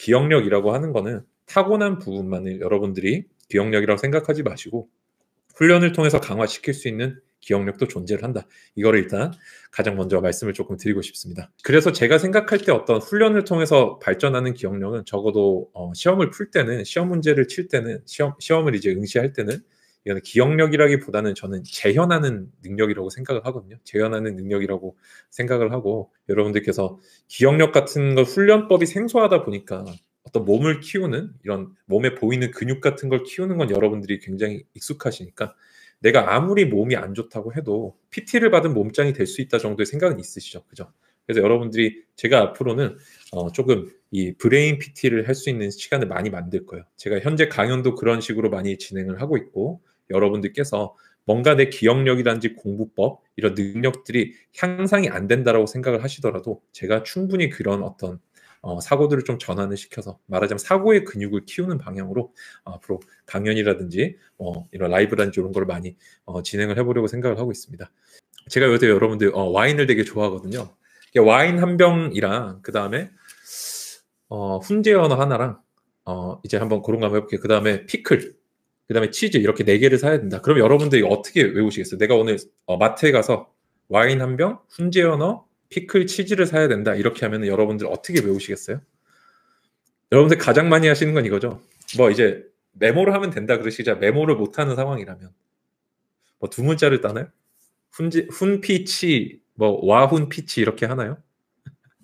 기억력이라고 하는 거는 타고난 부분만을 여러분들이 기억력이라고 생각하지 마시고 훈련을 통해서 강화시킬 수 있는 기억력도 존재를 한다. 이거를 일단 가장 먼저 말씀을 조금 드리고 싶습니다. 그래서 제가 생각할 때 어떤 훈련을 통해서 발전하는 기억력은 적어도 어, 시험을 풀 때는 시험 문제를 칠 때는 시험 시험을 이제 응시할 때는 이건 기억력이라기보다는 저는 재현하는 능력이라고 생각을 하거든요. 재현하는 능력이라고 생각을 하고 여러분들께서 기억력 같은 걸 훈련법이 생소하다 보니까 어떤 몸을 키우는 이런 몸에 보이는 근육 같은 걸 키우는 건 여러분들이 굉장히 익숙하시니까 내가 아무리 몸이 안 좋다고 해도 PT를 받은 몸짱이 될 수 있다 정도의 생각은 있으시죠. 그죠? 그래서 여러분들이 제가 앞으로는 어 조금 이 브레인 PT를 할 수 있는 시간을 많이 만들 거예요. 제가 현재 강연도 그런 식으로 많이 진행을 하고 있고 여러분들께서 뭔가 내 기억력이든지 공부법 이런 능력들이 향상이 안 된다라고 생각을 하시더라도 제가 충분히 그런 어떤 어, 사고들을 좀 전환을 시켜서 말하자면 사고의 근육을 키우는 방향으로 앞으로 강연이라든지 어, 이런 라이브라든지 이런 걸 많이 어, 진행을 해보려고 생각을 하고 있습니다. 제가 요새 여러분들 어, 와인을 되게 좋아하거든요. 와인 한 병이랑 그 다음에 어, 훈제 연어 하나랑 어, 이제 한번 그런 거 한번 해볼게요. 그 다음에 피클 그 다음에 치즈 이렇게 네 개를 사야 된다. 그럼 여러분들이 어떻게 외우시겠어요? 내가 오늘 어, 마트에 가서 와인 한 병, 훈제 언어 피클 치즈를 사야 된다. 이렇게 하면 여러분들 어떻게 외우시겠어요? 여러분들 가장 많이 하시는 건 이거죠. 뭐 이제 메모를 하면 된다 그러시자 메모를 못하는 상황이라면 뭐 두 문자를 따나요? 훈지, 훈피치, 뭐 와훈피치 이렇게 하나요?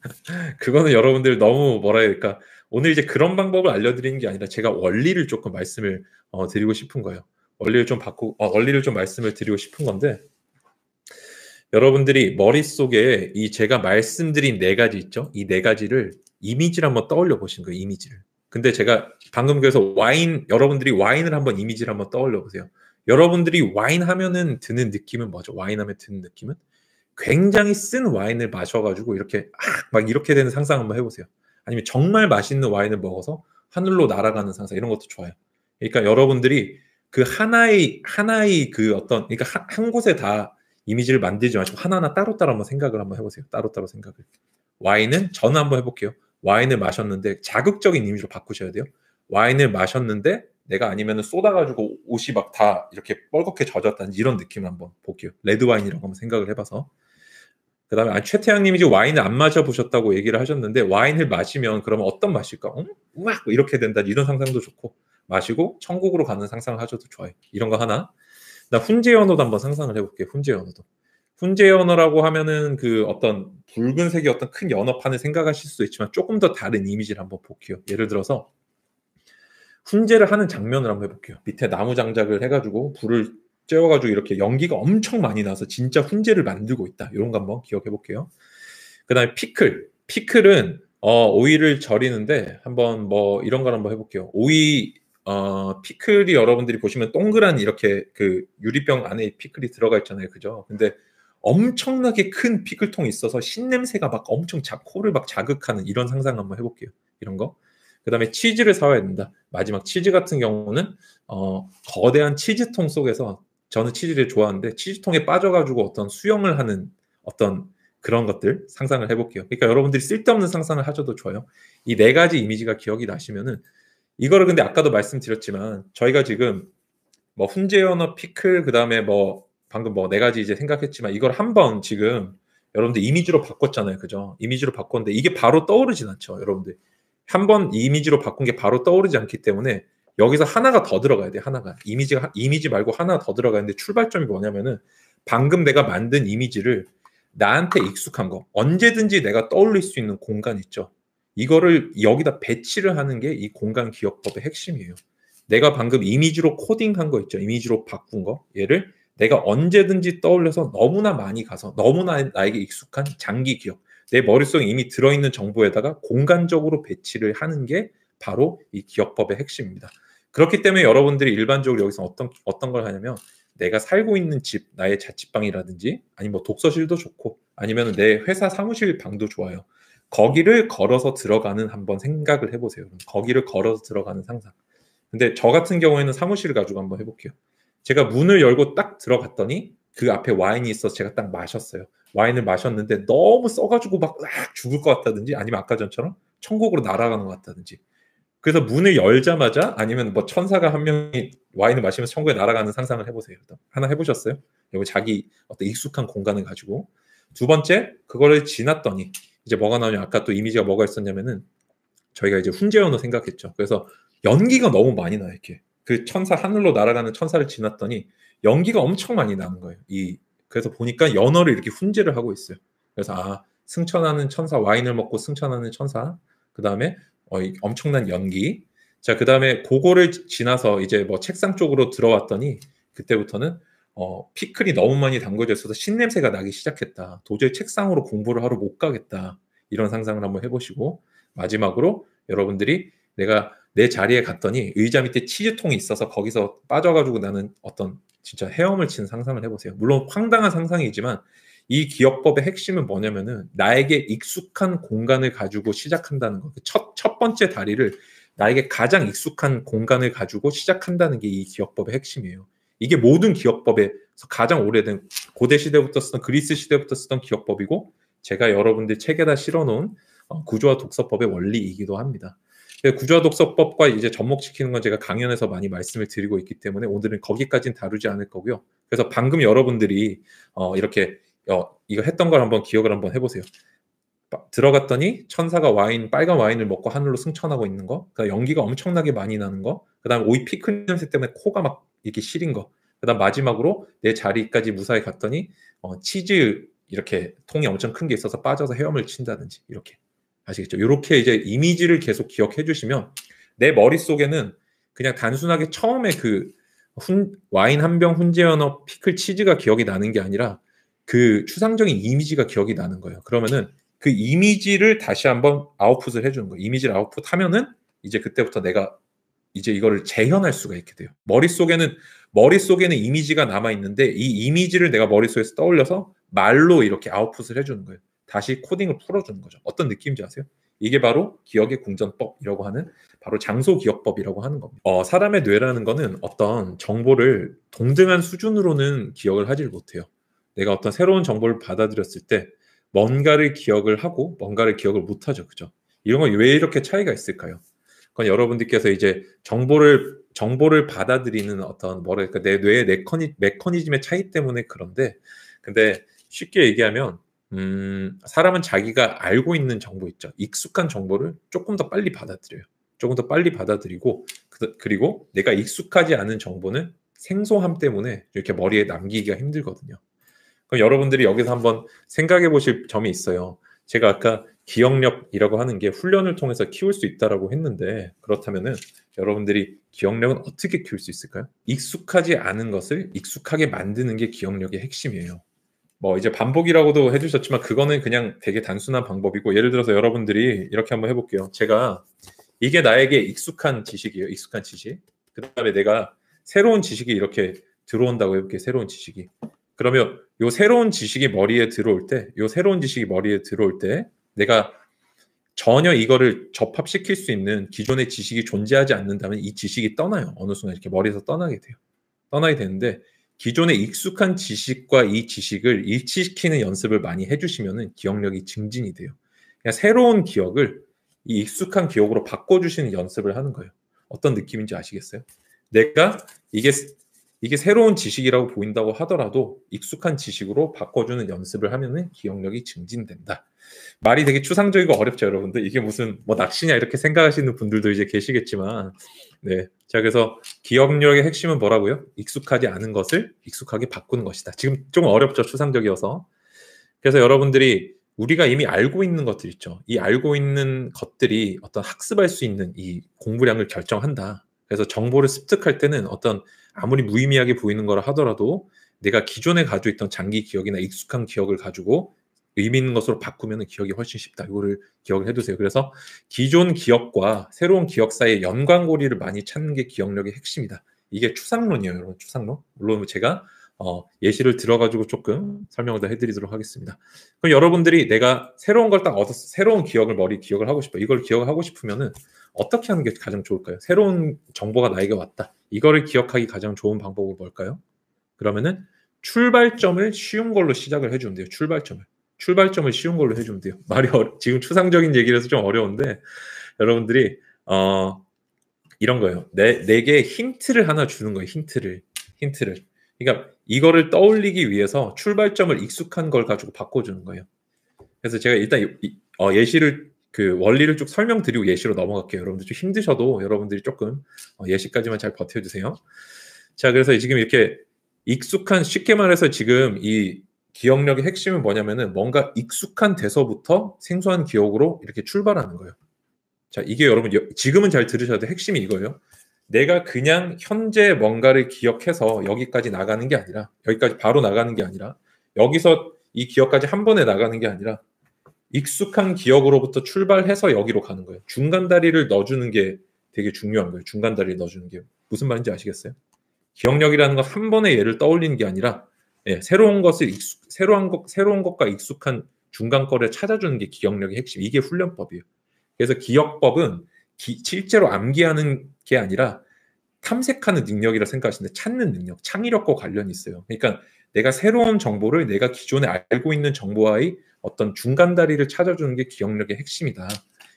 그거는 여러분들 너무 뭐라 해야 될까 오늘 이제 그런 방법을 알려드리는 게 아니라 제가 원리를 조금 말씀을 어, 드리고 싶은 거예요. 원리를 좀 바꾸, 어, 원리를 좀 말씀을 드리고 싶은 건데 여러분들이 머릿속에 이 제가 말씀드린 네 가지 있죠? 이 네 가지를 이미지를 한번 떠올려 보신 거예요, 이미지를. 근데 제가 방금 그래서 와인, 여러분들이 와인을 한번 이미지를 한번 떠올려 보세요. 여러분들이 와인 하면은 드는 느낌은 뭐죠? 와인 하면 드는 느낌은? 굉장히 쓴 와인을 마셔가지고 이렇게 아, 막 이렇게 되는 상상 한번 해보세요. 아니면 정말 맛있는 와인을 먹어서 하늘로 날아가는 상상 이런 것도 좋아요. 그러니까 여러분들이 그 하나의 하나의 그 어떤 그러니까 한, 한 곳에 다 이미지를 만들지 마시고 하나하나 따로따로 한번 생각을 한번 해보세요. 따로따로 생각을. 와인은 저는 한번 해볼게요. 와인을 마셨는데 자극적인 이미지로 바꾸셔야 돼요. 와인을 마셨는데 내가 아니면 쏟아가지고 옷이 막 다 이렇게 뻘겋게 젖었다는 이런 느낌을 한번 볼게요. 레드 와인이라고 한번 생각을 해봐서. 그다음에 아, 최태양님이 지금 와인을 안 마셔 보셨다고 얘기를 하셨는데 와인을 마시면 그러면 어떤 맛일까? 응? 음? 우악 이렇게 된다 이런 상상도 좋고 마시고 천국으로 가는 상상을 하셔도 좋아요. 이런 거 하나. 나 훈제 연어도 한번 상상을 해볼게요. 훈제 연어도. 훈제 연어라고 하면은 그 어떤 붉은색의 어떤 큰 연어판을 생각하실 수도 있지만 조금 더 다른 이미지를 한번 볼게요. 예를 들어서 훈제를 하는 장면을 한번 해볼게요. 밑에 나무 장작을 해가지고 불을 쬐워가지고 이렇게 연기가 엄청 많이 나서 진짜 훈제를 만들고 있다. 이런 거 한번 기억해 볼게요. 그 다음에 피클. 피클은 어, 오이를 절이는데 한번 뭐 이런 걸 한번 해볼게요. 오이 어, 피클이 여러분들이 보시면 동그란 이렇게 그 유리병 안에 피클이 들어가 있잖아요. 그죠? 근데 엄청나게 큰 피클통이 있어서 신냄새가 막 엄청 자, 코를 막 자극하는 이런 상상 한번 해볼게요. 이런 거. 그 다음에 치즈를 사와야 된다. 마지막 치즈 같은 경우는 어, 거대한 치즈통 속에서 저는 치즈를 좋아하는데 치즈통에 빠져가지고 어떤 수영을 하는 어떤 그런 것들 상상을 해볼게요. 그러니까 여러분들이 쓸데없는 상상을 하셔도 좋아요. 이 네 가지 이미지가 기억이 나시면은 이거를 근데 아까도 말씀드렸지만 저희가 지금 뭐훈제언어 피클 그다음에 뭐 방금 뭐 네 가지 이제 생각했지만 이걸 한번 지금 여러분들 이미지로 바꿨잖아요. 그죠? 이미지로 바꿨는데 이게 바로 떠오르진 않죠. 여러분들. 한 번 이미지로 바꾼 게 바로 떠오르지 않기 때문에 여기서 하나가 더 들어가야 돼 하나가 이미지가 이미지 말고 하나 더 들어가는데 출발점이 뭐냐면은 방금 내가 만든 이미지를 나한테 익숙한 거 언제든지 내가 떠올릴 수 있는 공간 있죠 이거를 여기다 배치를 하는 게 이 공간 기억법의 핵심이에요 내가 방금 이미지로 코딩한 거 있죠 이미지로 바꾼 거 얘를 내가 언제든지 떠올려서 너무나 많이 가서 너무나 나에게 익숙한 장기 기억 내 머릿속에 이미 들어있는 정보에다가 공간적으로 배치를 하는 게 바로 이 기억법의 핵심입니다. 그렇기 때문에 여러분들이 일반적으로 여기서 어떤 어떤 걸 하냐면 내가 살고 있는 집, 나의 자취방이라든지 아니면 뭐 독서실도 좋고 아니면 내 회사 사무실 방도 좋아요. 거기를 걸어서 들어가는 한번 생각을 해보세요. 거기를 걸어서 들어가는 상상. 근데 저 같은 경우에는 사무실을 가지고 한번 해볼게요. 제가 문을 열고 딱 들어갔더니 그 앞에 와인이 있어 제가 딱 마셨어요. 와인을 마셨는데 너무 써가지고 막 아, 죽을 것 같다든지 아니면 아까 전처럼 천국으로 날아가는 것 같다든지 그래서 문을 열자마자 아니면 뭐 천사가 한 명이 와인을 마시면서 천국에 날아가는 상상을 해보세요. 하나 해보셨어요? 그리고 자기 어떤 익숙한 공간을 가지고 두 번째 그거를 지났더니 이제 뭐가 나오냐 아까 또 이미지가 뭐가 있었냐면은 저희가 이제 훈제연로 생각했죠. 그래서 연기가 너무 많이 나요 이렇게 그 천사 하늘로 날아가는 천사를 지났더니 연기가 엄청 많이 나는 거예요. 이 그래서 보니까 연어를 이렇게 훈제를 하고 있어요. 그래서 아 승천하는 천사 와인을 먹고 승천하는 천사 그 다음에 어, 엄청난 연기. 자, 그 다음에 그거를 지나서 이제 뭐 책상 쪽으로 들어왔더니 그때부터는 어, 피클이 너무 많이 담궈져 있어서 신냄새가 나기 시작했다. 도저히 책상으로 공부를 하러 못 가겠다. 이런 상상을 한번 해보시고 마지막으로 여러분들이 내가 내 자리에 갔더니 의자 밑에 치즈통이 있어서 거기서 빠져가지고 나는 어떤 진짜 헤엄을 치는 상상을 해보세요. 물론 황당한 상상이지만 이 기업법의 핵심은 뭐냐면은 나에게 익숙한 공간을 가지고 시작한다는 거. 그 첫, 첫 번째 다리를 나에게 가장 익숙한 공간을 가지고 시작한다는 게 이 기업법의 핵심이에요. 이게 모든 기업법에서 가장 오래된 고대 시대부터 쓰던 그리스 시대부터 쓰던 기업법이고 제가 여러분들 책에다 실어놓은 어, 구조와 독서법의 원리이기도 합니다. 구조와 독서법과 이제 접목시키는 건 제가 강연에서 많이 말씀을 드리고 있기 때문에 오늘은 거기까지는 다루지 않을 거고요. 그래서 방금 여러분들이 어 이렇게 어, 이거 했던 걸 한번 기억을 한번 해보세요. 들어갔더니 천사가 와인 빨간 와인을 먹고 하늘로 승천하고 있는 거, 그다음 연기가 엄청나게 많이 나는 거, 그다음 오이 피클 냄새 때문에 코가 막 이렇게 시린 거, 그다음 마지막으로 내 자리까지 무사히 갔더니 어, 치즈 이렇게 통이 엄청 큰 게 있어서 빠져서 헤엄을 친다든지 이렇게 아시겠죠? 이렇게 이제 이미지를 계속 기억해 주시면 내머릿 속에는 그냥 단순하게 처음에 그 훈, 와인 한 병 훈제연어 피클 치즈가 기억이 나는 게 아니라 그 추상적인 이미지가 기억이 나는 거예요. 그러면은 그 이미지를 다시 한번 아웃풋을 해주는 거예요. 이미지를 아웃풋 하면은 이제 그때부터 내가 이제 이거를 재현할 수가 있게 돼요. 머릿속에는, 머릿속에는 이미지가 남아있는데 이 이미지를 내가 머릿속에서 떠올려서 말로 이렇게 아웃풋을 해주는 거예요. 다시 코딩을 풀어주는 거죠. 어떤 느낌인지 아세요? 이게 바로 기억의 공전법이라고 하는 바로 장소 기억법이라고 하는 겁니다. 어, 사람의 뇌라는 거는 어떤 정보를 동등한 수준으로는 기억을 하질 못해요. 내가 어떤 새로운 정보를 받아들였을 때 뭔가를 기억을 하고 뭔가를 기억을 못하죠. 그죠? 이런 건 왜 이렇게 차이가 있을까요? 그건 여러분들께서 이제 정보를 정보를 받아들이는 어떤 뭐랄까 내 뇌의 메커니, 메커니즘의 차이 때문에 그런데 근데 쉽게 얘기하면 음, 사람은 자기가 알고 있는 정보 있죠. 익숙한 정보를 조금 더 빨리 받아들여요. 조금 더 빨리 받아들이고 그, 리고 내가 익숙하지 않은 정보는 생소함 때문에 이렇게 머리에 남기기가 힘들거든요. 그럼 여러분들이 여기서 한번 생각해 보실 점이 있어요. 제가 아까 기억력이라고 하는 게 훈련을 통해서 키울 수 있다라고 했는데 그렇다면은 여러분들이 기억력은 어떻게 키울 수 있을까요? 익숙하지 않은 것을 익숙하게 만드는 게 기억력의 핵심이에요. 뭐 이제 반복이라고도 해주셨지만 그거는 그냥 되게 단순한 방법이고 예를 들어서 여러분들이 이렇게 한번 해볼게요. 제가 이게 나에게 익숙한 지식이에요. 익숙한 지식. 그 다음에 내가 새로운 지식이 이렇게 들어온다고 해볼게요. 새로운 지식이. 그러면 요 새로운 지식이 머리에 들어올 때, 요 새로운 지식이 머리에 들어올 때, 내가 전혀 이거를 접합시킬 수 있는 기존의 지식이 존재하지 않는다면 이 지식이 떠나요. 어느 순간 이렇게 머리에서 떠나게 돼요. 떠나게 되는데 기존의 익숙한 지식과 이 지식을 일치시키는 연습을 많이 해주시면은 기억력이 증진이 돼요. 그냥 새로운 기억을 이 익숙한 기억으로 바꿔주시는 연습을 하는 거예요. 어떤 느낌인지 아시겠어요? 내가 이게 이게 새로운 지식이라고 보인다고 하더라도 익숙한 지식으로 바꿔주는 연습을 하면은 기억력이 증진된다. 말이 되게 추상적이고 어렵죠, 여러분들. 이게 무슨 뭐 낚시냐 이렇게 생각하시는 분들도 이제 계시겠지만, 네. 자, 그래서 기억력의 핵심은 뭐라고요? 익숙하지 않은 것을 익숙하게 바꾸는 것이다. 지금 좀 어렵죠, 추상적이어서. 그래서 여러분들이 우리가 이미 알고 있는 것들 있죠. 이 알고 있는 것들이 어떤 학습할 수 있는 이 공부량을 결정한다. 그래서 정보를 습득할 때는 어떤 아무리 무의미하게 보이는 거라 하더라도 내가 기존에 가지고 있던 장기 기억이나 익숙한 기억을 가지고 의미 있는 것으로 바꾸면 기억이 훨씬 쉽다. 이거를 기억을 해두세요. 그래서 기존 기억과 새로운 기억 사이의 연관고리를 많이 찾는 게 기억력의 핵심이다. 이게 추상론이에요, 여러분. 추상론. 물론 제가 어, 예시를 들어가지고 조금 설명을 더 해드리도록 하겠습니다. 그럼 여러분들이 내가 새로운 걸 딱 얻었, 어 새로운 기억을 머리 기억을 하고 싶어. 이걸 기억하고 싶으면은 어떻게 하는 게 가장 좋을까요? 새로운 정보가 나에게 왔다. 이거를 기억하기 가장 좋은 방법은 뭘까요? 그러면은 출발점을 쉬운 걸로 시작을 해주면 돼요. 출발점을. 출발점을 쉬운 걸로 해주면 돼요. 말이 어려, 지금 추상적인 얘기라서 좀 어려운데 여러분들이 어, 이런 거예요. 내, 내게 힌트를 하나 주는 거예요. 힌트를. 힌트를. 그러니까 이거를 떠올리기 위해서 출발점을 익숙한 걸 가지고 바꿔주는 거예요. 그래서 제가 일단 어, 예시를 그 원리를 쭉 설명드리고 예시로 넘어갈게요. 여러분들 좀 힘드셔도 여러분들이 조금 어, 예시까지만 잘 버텨주세요. 자, 그래서 지금 이렇게 익숙한 쉽게 말해서 지금 이 기억력의 핵심은 뭐냐면은 뭔가 익숙한 데서부터 생소한 기억으로 이렇게 출발하는 거예요. 자, 이게 여러분 지금은 잘 들으셔도 핵심이 이거예요. 내가 그냥 현재 뭔가를 기억해서 여기까지 나가는 게 아니라 여기까지 바로 나가는 게 아니라 여기서 이 기억까지 한 번에 나가는 게 아니라 익숙한 기억으로부터 출발해서 여기로 가는 거예요. 중간 다리를 넣어주는 게 되게 중요한 거예요. 중간 다리를 넣어주는 게 무슨 말인지 아시겠어요? 기억력이라는 건 한 번에 얘를 떠올리는 게 아니라 예, 새로운 것을 익숙, 새로운 것 새로운 것과 익숙한 중간 거를 찾아주는 게 기억력의 핵심. 이게 훈련법이에요. 그래서 기억법은 기, 실제로 암기하는 게 아니라 탐색하는 능력이라 생각하시는데 찾는 능력, 창의력과 관련이 있어요. 그러니까 내가 새로운 정보를 내가 기존에 알고 있는 정보와의 어떤 중간 다리를 찾아주는 게 기억력의 핵심이다.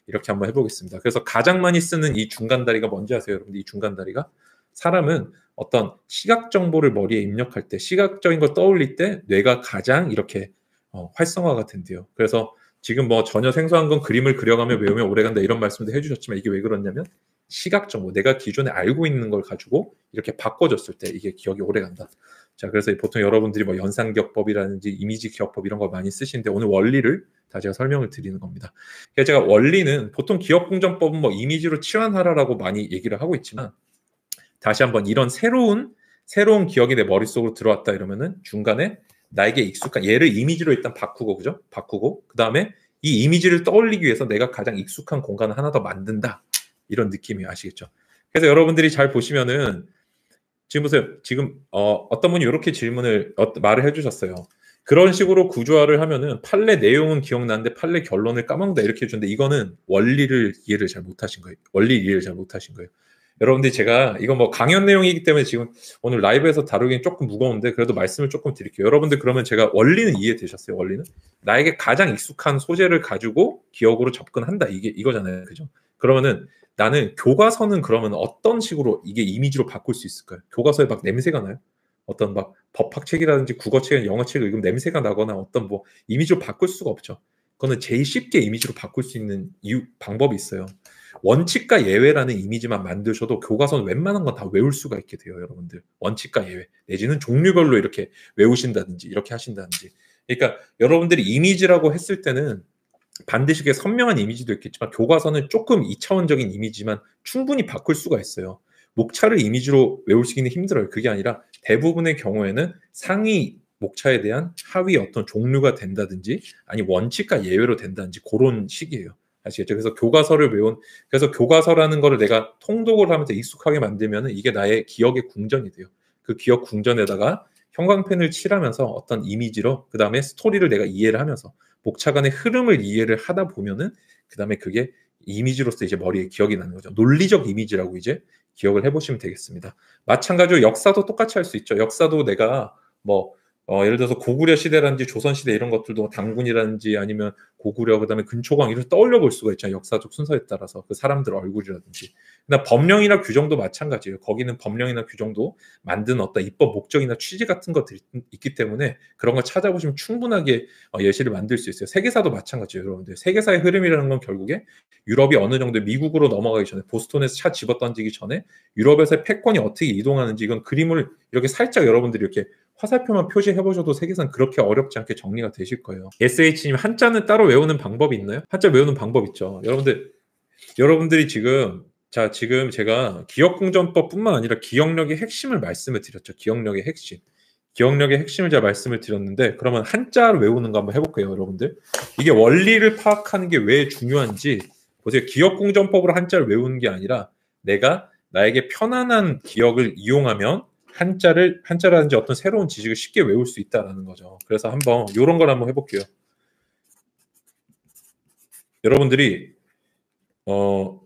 이렇게 한번 해보겠습니다. 그래서 가장 많이 쓰는 이 중간 다리가 뭔지 아세요, 여러분들? 이 중간 다리가 사람은 어떤 시각 정보를 머리에 입력할 때, 시각적인 걸 떠올릴 때 뇌가 가장 이렇게 어, 활성화가 된대요. 그래서 지금 뭐 전혀 생소한 건 그림을 그려가며 외우면 오래간다 이런 말씀도 해주셨지만 이게 왜그러냐면 시각 정보 내가 기존에 알고 있는 걸 가지고 이렇게 바꿔줬을 때 이게 기억이 오래간다. 자 그래서 보통 여러분들이 뭐 연상 기억법이라든지 이미지 기억법 이런 걸 많이 쓰시는데 오늘 원리를 다 제가 설명을 드리는 겁니다. 그러니까 제가 원리는 보통 기억 공전법은 뭐 이미지로 치환하라라고 많이 얘기를 하고 있지만 다시 한번 이런 새로운 새로운 기억이 내 머릿속으로 들어왔다 이러면은 중간에 나에게 익숙한 얘를 이미지로 일단 바꾸고 그죠? 바꾸고 그 다음에 이 이미지를 떠올리기 위해서 내가 가장 익숙한 공간을 하나 더 만든다 이런 느낌이 아시겠죠? 그래서 여러분들이 잘 보시면은 지금 보세요. 지금 어, 어떤 분이 이렇게 질문을 어, 말을 해주셨어요. 그런 식으로 구조화를 하면은 판례 내용은 기억나는데 판례 결론을 까먹는다 이렇게 해주는데 이거는 원리를 이해를 잘 못하신 거예요. 원리 이해를 잘 못하신 거예요. 여러분들이 제가 이건 뭐 강연 내용이기 때문에 지금 오늘 라이브에서 다루기엔 조금 무거운데 그래도 말씀을 조금 드릴게요. 여러분들 그러면 제가 원리는 이해되셨어요? 원리는 나에게 가장 익숙한 소재를 가지고 기억으로 접근한다 이게 이거잖아요, 그죠? 그러면은 나는 교과서는 그러면 어떤 식으로 이게 이미지로 바꿀 수 있을까요? 교과서에 막 냄새가 나요? 어떤 막 법학책이라든지 국어책, 이나 영어책을 읽으면 냄새가 나거나 어떤 뭐 이미지로 바꿀 수가 없죠. 그거는 제일 쉽게 이미지로 바꿀 수 있는 이유, 방법이 있어요. 원칙과 예외라는 이미지만 만드셔도 교과서는 웬만한 건 다 외울 수가 있게 돼요, 여러분들. 원칙과 예외 내지는 종류별로 이렇게 외우신다든지 이렇게 하신다든지. 그러니까 여러분들이 이미지라고 했을 때는 반드시 게 선명한 이미지도 있겠지만 교과서는 조금 이차원적인 이미지만 충분히 바꿀 수가 있어요. 목차를 이미지로 외우시기는 힘들어요. 그게 아니라 대부분의 경우에는 상위 목차에 대한 하위 어떤 종류가 된다든지 아니 원칙과 예외로 된다든지 그런 식이에요. 아시겠죠? 그래서 교과서를 외운 그래서 교과서라는 거를 내가 통독을 하면서 익숙하게 만들면 이게 나의 기억의 궁전이 돼요. 그 기억 궁전에다가 형광펜을 칠하면서 어떤 이미지로 그 다음에 스토리를 내가 이해를 하면서 목차간의 흐름을 이해를 하다 보면은 그 다음에 그게 이미지로서 이제 머리에 기억이 나는 거죠. 논리적 이미지라고 이제 기억을 해보시면 되겠습니다. 마찬가지로 역사도 똑같이 할 수 있죠. 역사도 내가 뭐 어, 예를 들어서 고구려 시대라든지 조선 시대 이런 것들도 뭐 당군이라든지 아니면 고구려 그다음에 근초광 이런 떠올려 볼 수가 있잖아요 역사적 순서에 따라서 그 사람들 얼굴이라든지 그다음 그러니까 법령이나 규정도 마찬가지예요 거기는 법령이나 규정도 만든 어떤 입법 목적이나 취지 같은 것들이 있기 때문에 그런 걸 찾아보시면 충분하게 어, 예시를 만들 수 있어요 세계사도 마찬가지예요 여러분들 세계사의 흐름이라는 건 결국에 유럽이 어느 정도 미국으로 넘어가기 전에 보스톤에서 차 집어 던지기 전에 유럽에서의 패권이 어떻게 이동하는지 이건 그림을 이렇게 살짝 여러분들이 이렇게 화살표만 표시해 보셔도 세계사는 그렇게 어렵지 않게 정리가 되실 거예요 SH님 한자는 따로 외우는 방법이 있나요? 한자 외우는 방법 있죠. 여러분들 여러분들이 지금 자 지금 제가 기억공전법뿐만 아니라 기억력의 핵심을 말씀을 드렸죠. 기억력의 핵심. 기억력의 핵심을 제가 말씀을 드렸는데 그러면 한자를 외우는 거 한번 해볼게요, 여러분들. 이게 원리를 파악하는 게 왜 중요한지 보세요. 기억공전법으로 한자를 외우는 게 아니라 내가 나에게 편안한 기억을 이용하면 한자를 한자라든지 어떤 새로운 지식을 쉽게 외울 수 있다라는 거죠. 그래서 한번 이런 걸 한번 해볼게요. 여러분들이 어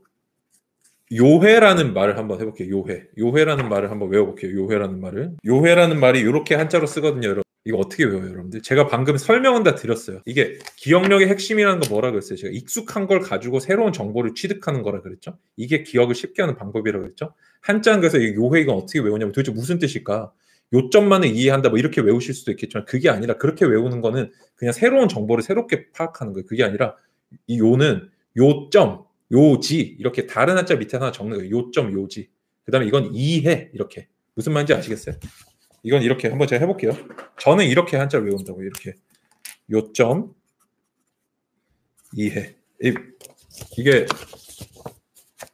요회라는 말을 한번 해볼게요. 요회. 요회라는 말을 한번 외워볼게요. 요회라는 말을. 요회라는 말이 이렇게 한자로 쓰거든요. 여러분. 이거 어떻게 외워요, 여러분들? 제가 방금 설명은 다 드렸어요. 이게 기억력의 핵심이라는 거 뭐라 그랬어요? 제가 익숙한 걸 가지고 새로운 정보를 취득하는 거라 그랬죠? 이게 기억을 쉽게 하는 방법이라고 그랬죠? 한자는 그래서 이요회 이건 어떻게 외우냐면 도대체 무슨 뜻일까? 요점만을 이해한다 뭐 이렇게 외우실 수도 있겠지만 그게 아니라 그렇게 외우는 거는 그냥 새로운 정보를 새롭게 파악하는 거예요. 그게 아니라 이 요는 요점, 요지 이렇게 다른 한자 밑에 하나 적는 거예요. 요점, 요지. 그다음에 이건 이해 이렇게 무슨 말인지 아시겠어요? 이건 이렇게 한번 제가 해볼게요. 저는 이렇게 한자 를 외운다고 이렇게 요점 이해 이, 이게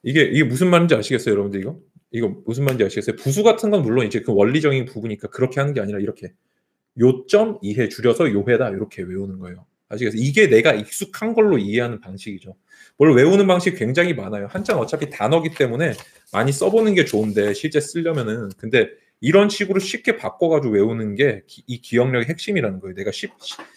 이게 이게 무슨 말인지 아시겠어요, 여러분들 이거? 이거 무슨 말인지 아시겠어요? 부수 같은 건 물론 이제 그 원리적인 부분이니까 그렇게 하는 게 아니라 이렇게 요점 이해 줄여서 요해다 이렇게 외우는 거예요. 아시겠어요? 이게 내가 익숙한 걸로 이해하는 방식이죠. 뭘 외우는 방식 굉장히 많아요. 한자는 어차피 단어기 때문에 많이 써보는 게 좋은데 실제 쓰려면은 근데 이런 식으로 쉽게 바꿔가지고 외우는 게 이 기억력의 핵심이라는 거예요. 내가 쉽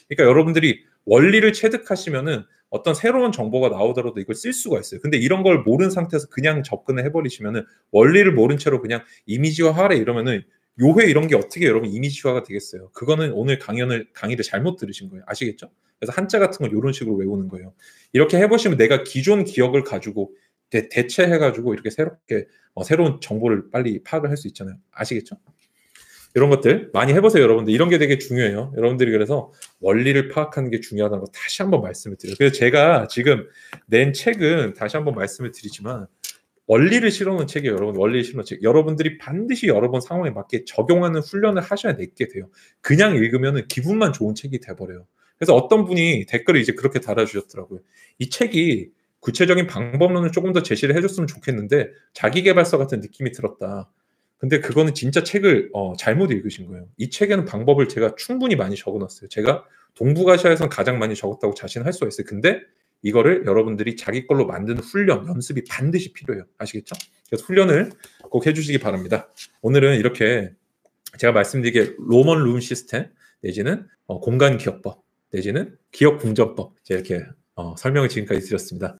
그러니까 여러분들이 원리를 체득하시면은 어떤 새로운 정보가 나오더라도 이걸 쓸 수가 있어요. 근데 이런 걸모른 상태에서 그냥 접근을 해버리시면은 원리를 모른 채로 그냥 이미지화 하래 이러면은 요회 이런 게 어떻게 여러분 이미지화가 되겠어요? 그거는 오늘 강연을 강의를 잘못 들으신 거예요. 아시겠죠? 그래서 한자 같은 걸 이런 식으로 외우는 거예요. 이렇게 해보시면 내가 기존 기억을 가지고 대, 체해가지고 이렇게 새롭게 어, 새로운 정보를 빨리 파악을 할 수 있잖아요. 아시겠죠? 이런 것들 많이 해보세요, 여러분들. 이런 게 되게 중요해요. 여러분들이 그래서 원리를 파악하는 게 중요하다는 거 다시 한번 말씀을 드려요. 그래서 제가 지금 낸 책은 다시 한번 말씀을 드리지만 원리를 실어하는 책이 여러분 원리를 실어하는책 여러분들이 반드시 여러 번 상황에 맞게 적용하는 훈련을 하셔야 내게 돼요. 그냥 읽으면 기분만 좋은 책이 돼버려요. 그래서 어떤 분이 댓글을 이제 그렇게 달아주셨더라고요. 이 책이 구체적인 방법론을 조금 더 제시를 해줬으면 좋겠는데 자기개발서 같은 느낌이 들었다. 근데 그거는 진짜 책을 어, 잘못 읽으신 거예요. 이 책에는 방법을 제가 충분히 많이 적어놨어요. 제가 동북아시아에선 가장 많이 적었다고 자신할 수가 있어요. 근데 이거를 여러분들이 자기 걸로 만드는 훈련, 연습이 반드시 필요해요. 아시겠죠? 그래서 훈련을 꼭 해주시기 바랍니다. 오늘은 이렇게 제가 말씀드린 로먼 룸 시스템 내지는 어, 공간 기억법 내지는 기억 궁전법 이렇게 어, 설명을 지금까지 드렸습니다.